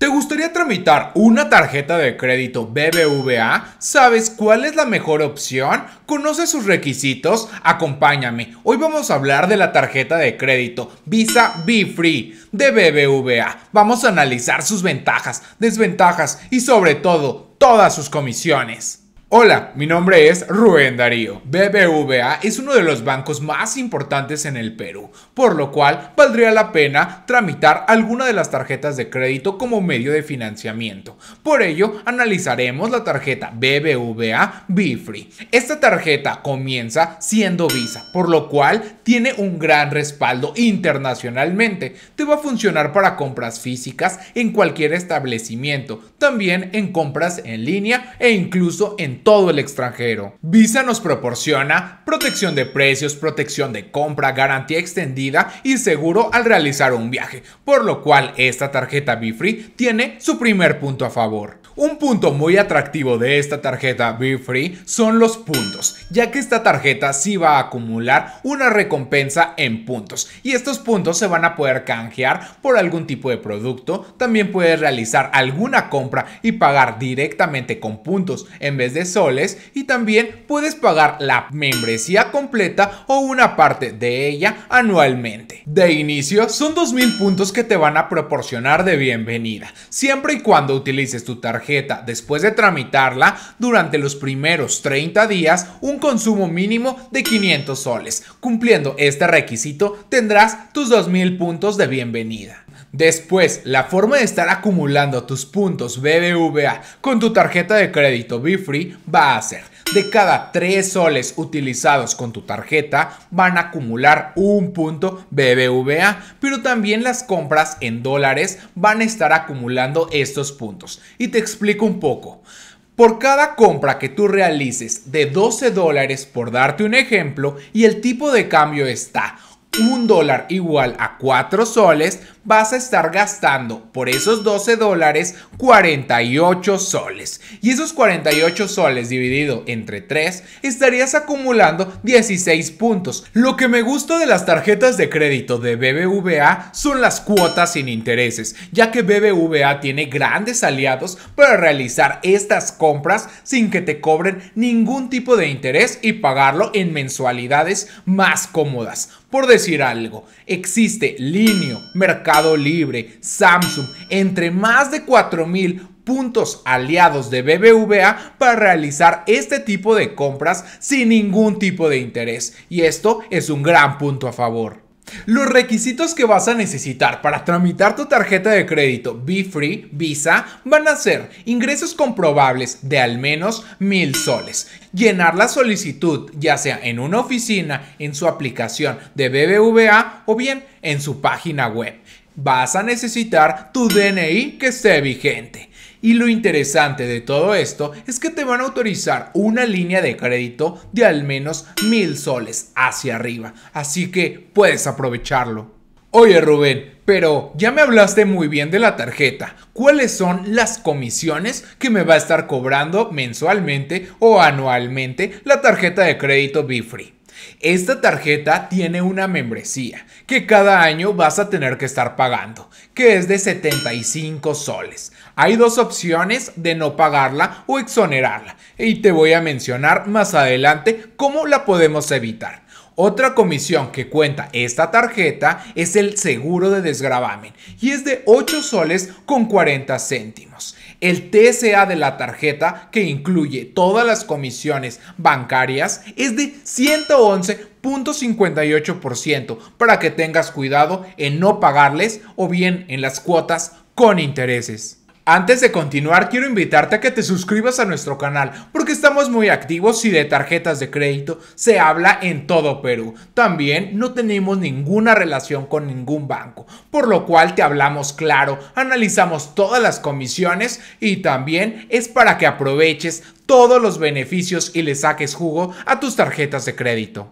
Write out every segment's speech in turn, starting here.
¿Te gustaría tramitar una tarjeta de crédito BBVA? ¿Sabes cuál es la mejor opción? ¿Conoces sus requisitos? Acompáñame. Hoy vamos a hablar de la tarjeta de crédito Visa Be Free de BBVA. Vamos a analizar sus ventajas, desventajas y sobre todo todas sus comisiones. Hola, mi nombre es Rubén Darío. BBVA es uno de los bancos más importantes en el Perú, por lo cual valdría la pena tramitar alguna de las tarjetas de crédito como medio de financiamiento. Por ello, analizaremos la tarjeta BBVA Bifree. Esta tarjeta comienza siendo Visa, por lo cual tiene un gran respaldo internacionalmente. Te va a funcionar para compras físicas en cualquier establecimiento, también en compras en línea e incluso en todo el extranjero. Visa nos proporciona protección de precios, protección de compra, garantía extendida y seguro al realizar un viaje, por lo cual esta tarjeta free tiene su primer punto a favor. Un punto muy atractivo de esta tarjeta Be Free son los puntos, ya que esta tarjeta sí va a acumular una recompensa en puntos y estos puntos se van a poder canjear por algún tipo de producto, también puedes realizar alguna compra y pagar directamente con puntos en vez de soles y también puedes pagar la membresía completa o una parte de ella anualmente. De inicio, son 2.000 puntos que te van a proporcionar de bienvenida, siempre y cuando utilices tu tarjeta después de tramitarla durante los primeros 30 días un consumo mínimo de 500 soles. Cumpliendo este requisito, tendrás tus 2.000 puntos de bienvenida. Después, la forma de estar acumulando tus puntos BBVA con tu tarjeta de crédito BeFree va a ser de cada 3 soles utilizados con tu tarjeta van a acumular un punto BBVA, pero también las compras en dólares van a estar acumulando estos puntos. Y te explico un poco. Por cada compra que tú realices de 12 dólares, por darte un ejemplo, y el tipo de cambio está un dólar igual a 4 soles, vas a estar gastando por esos 12 dólares 48 soles. Y esos 48 soles dividido entre 3 estarías acumulando 16 puntos. Lo que me gusta de las tarjetas de crédito de BBVA son las cuotas sin intereses, ya que BBVA tiene grandes aliados para realizar estas compras sin que te cobren ningún tipo de interés y pagarlo en mensualidades más cómodas. Por decir algo, existe línea, Mercado libre, Samsung, entre más de 4000 puntos aliados de BBVA para realizar este tipo de compras sin ningún tipo de interés. Y esto es un gran punto a favor. Los requisitos que vas a necesitar para tramitar tu tarjeta de crédito BeFree Visa van a ser ingresos comprobables de al menos mil soles, llenar la solicitud ya sea en una oficina, en su aplicación de BBVA o bien en su página web vas a necesitar tu DNI que esté vigente. Y lo interesante de todo esto es que te van a autorizar una línea de crédito de al menos mil soles hacia arriba, así que puedes aprovecharlo. Oye Rubén, pero ya me hablaste muy bien de la tarjeta. ¿Cuáles son las comisiones que me va a estar cobrando mensualmente o anualmente la tarjeta de crédito BeFree? Esta tarjeta tiene una membresía que cada año vas a tener que estar pagando, que es de 75 soles. Hay dos opciones de no pagarla o exonerarla y te voy a mencionar más adelante cómo la podemos evitar. Otra comisión que cuenta esta tarjeta es el seguro de desgravamen y es de 8 soles con 40 céntimos. El TSA de la tarjeta, que incluye todas las comisiones bancarias, es de 111.58% para que tengas cuidado en no pagarles o bien en las cuotas con intereses. Antes de continuar, quiero invitarte a que te suscribas a nuestro canal, porque estamos muy activos y de tarjetas de crédito se habla en todo Perú. También no tenemos ninguna relación con ningún banco, por lo cual te hablamos claro, analizamos todas las comisiones y también es para que aproveches todos los beneficios y le saques jugo a tus tarjetas de crédito.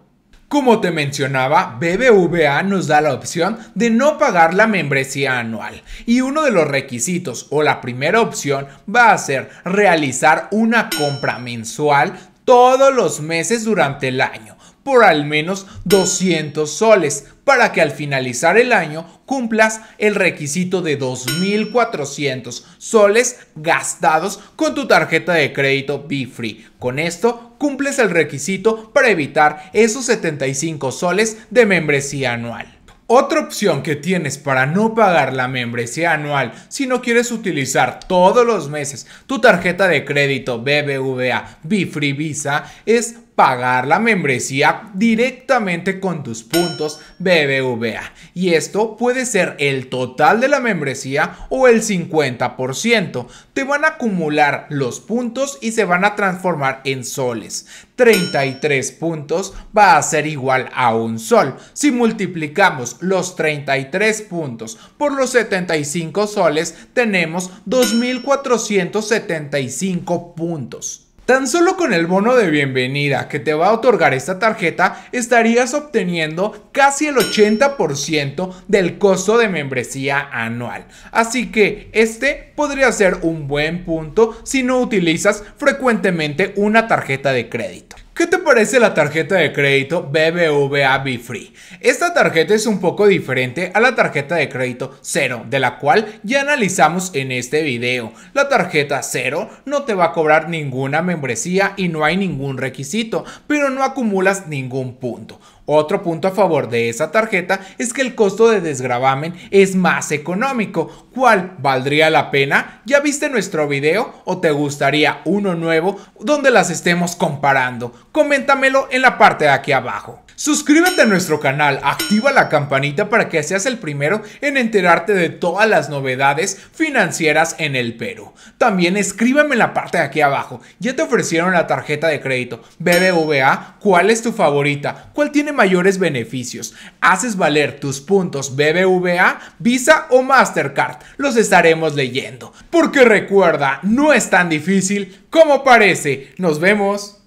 Como te mencionaba, BBVA nos da la opción de no pagar la membresía anual y uno de los requisitos o la primera opción va a ser realizar una compra mensual todos los meses durante el año por al menos 200 soles para que al finalizar el año cumplas el requisito de 2.400 soles gastados con tu tarjeta de crédito B-Free. Con esto cumples el requisito para evitar esos 75 soles de membresía anual. Otra opción que tienes para no pagar la membresía anual si no quieres utilizar todos los meses tu tarjeta de crédito BBVA B-Free Visa es pagar la membresía directamente con tus puntos BBVA. Y esto puede ser el total de la membresía o el 50%. Te van a acumular los puntos y se van a transformar en soles. 33 puntos va a ser igual a un sol. Si multiplicamos los 33 puntos por los 75 soles, tenemos 2.475 puntos. Tan solo con el bono de bienvenida que te va a otorgar esta tarjeta estarías obteniendo casi el 80% del costo de membresía anual. Así que este podría ser un buen punto si no utilizas frecuentemente una tarjeta de crédito. ¿Qué te parece la tarjeta de crédito BBVA Free? Esta tarjeta es un poco diferente a la tarjeta de crédito 0, de la cual ya analizamos en este video. La tarjeta 0 no te va a cobrar ninguna membresía y no hay ningún requisito, pero no acumulas ningún punto. Otro punto a favor de esa tarjeta es que el costo de desgravamen es más económico. ¿Cuál valdría la pena? ¿Ya viste nuestro video o te gustaría uno nuevo donde las estemos comparando? Coméntamelo en la parte de aquí abajo. Suscríbete a nuestro canal, activa la campanita para que seas el primero en enterarte de todas las novedades financieras en el Perú. También escríbeme en la parte de aquí abajo, ¿ya te ofrecieron la tarjeta de crédito BBVA? ¿Cuál es tu favorita? ¿Cuál tiene mayores beneficios? ¿Haces valer tus puntos BBVA, Visa o Mastercard? Los estaremos leyendo. Porque recuerda, no es tan difícil como parece. Nos vemos.